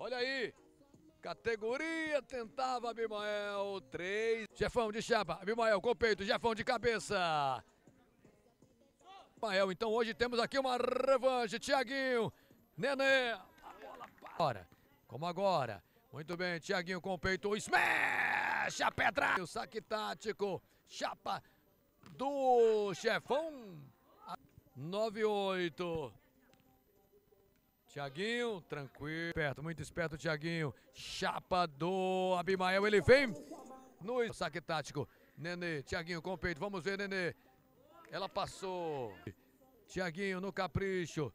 Olha aí. Categoria tentava Abimael. 3. Jefão de chapa. Abimael com o peito. Jefão de cabeça. Abimael. Então hoje temos aqui uma revanche. Tiaguinho. Nenê. Agora, Como agora. Muito bem. Tiaguinho com o peito. Smash a pedra. O saque tático. Chapa do chefão. 9-8. Tiaguinho, tranquilo. Esperto, muito esperto, Tiaguinho. Chapa do Abimael, ele vem no saque tático. Nenê, Tiaguinho com o peito, vamos ver, Nenê. Ela passou. Tiaguinho no capricho.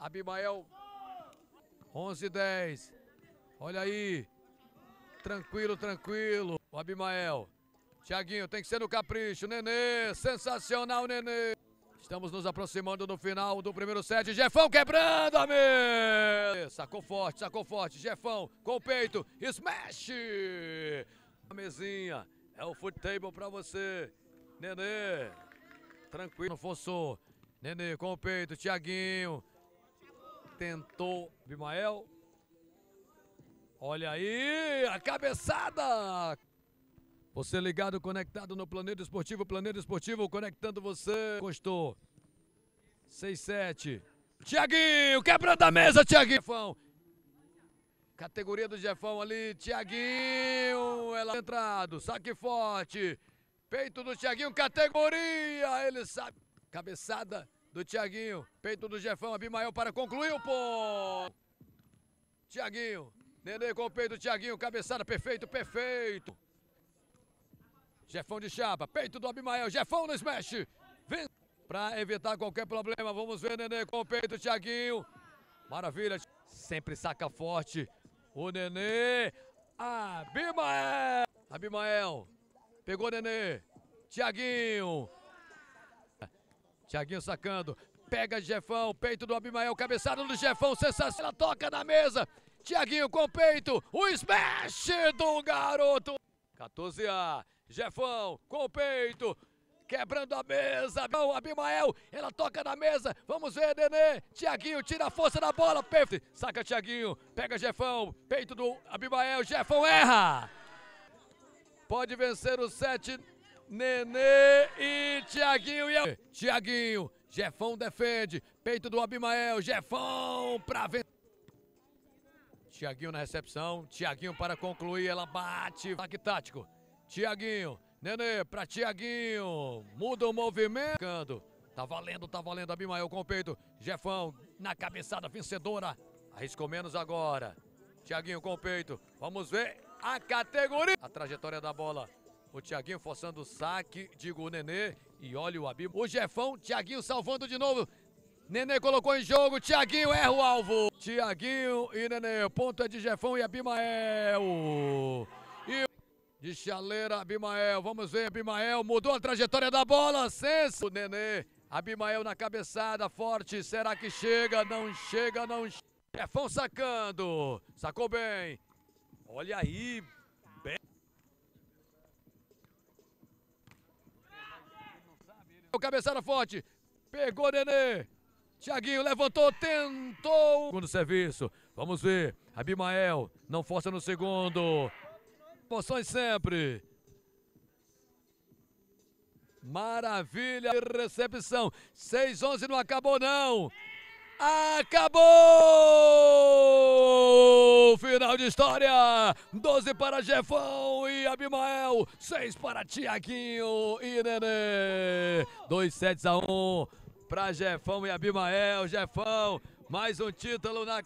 Abimael, 11 10. Olha aí. Tranquilo, tranquilo. O Abimael. Tiaguinho, tem que ser no capricho. Nenê, sensacional, Nenê. Estamos nos aproximando do final do primeiro set. Jefão quebrando a mesa. Sacou forte, sacou forte. Jefão com o peito. Smash! A mesinha. É o foot table pra você. Nenê. Tranquilo, forçou. Nenê com o peito. Tiaguinho. Tentou. Bimael. Olha aí a cabeçada. Você ligado, conectado no Planeta Esportivo, Planeta Esportivo conectando você. Gostou? 6-7. Tiaguinho, quebra a mesa, Tiaguinho. Categoria do Jefão ali, Tiaguinho, ela entrado, saque forte, peito do Tiaguinho, categoria, ele sabe, cabeçada do Tiaguinho, peito do Jefão, Abimael para concluir o ponto. Tiaguinho, Nenê com o peito do Tiaguinho, cabeçada, perfeito, perfeito. Jefão de chapa, peito do Abimael, Jefão no smash. Vem para evitar qualquer problema. Vamos ver Nenê com o peito, Thiaguinho. Maravilha, sempre saca forte o Nenê. Abimael! Abimael, pegou o Nenê. Thiaguinho. Thiaguinho sacando. Pega Jefão, peito do Abimael, cabeçada do Jefão, sensacional, toca na mesa. Thiaguinho com o peito, o smash do garoto. 14A. Jefão com o peito, quebrando a mesa. Não, Abimael, ela toca na mesa. Vamos ver, Nenê. Tiaguinho tira a força da bola. Perfeito. Saca Tiaguinho, pega Jefão. Peito do Abimael. Jefão erra. Pode vencer o sete, Nenê e Tiaguinho. E... É Tiaguinho, Jefão defende. Peito do Abimael. Jefão pra ver. Tiaguinho na recepção. Tiaguinho para concluir. Ela bate. Ataque tático. Tiaguinho, Nenê, pra Tiaguinho. Muda o movimento. Tá valendo, tá valendo. Abimael com o peito. Jefão na cabeçada vencedora. Arriscou menos agora. Tiaguinho com o peito. Vamos ver a categoria. A trajetória da bola. O Tiaguinho forçando o saque, digo o Nenê. E olha o Abim. O Jefão, Tiaguinho salvando de novo. Nenê colocou em jogo, Tiaguinho erra o alvo. Tiaguinho e Nenê, ponto é de Jefão e Abimael. De chaleira, Abimael. Vamos ver, Abimael. Mudou a trajetória da bola. Senso. O Nenê. Abimael na cabeçada, forte. Será que chega? Não chega, não chega. Chefão é sacando. Sacou bem. Olha aí. Bem... O cabeçada forte. Pegou Nenê. Thiaguinho levantou, tentou. Segundo serviço. Vamos ver. Abimael não força no segundo. Poções sempre. Maravilha de recepção. 6-11 não acabou não. Acabou! Final de história! 12 para Jefão e Abimael, 6 para Tiaguinho e Nenê. 2 sets a 1 para Jefão e Abimael. Jefão, mais um título na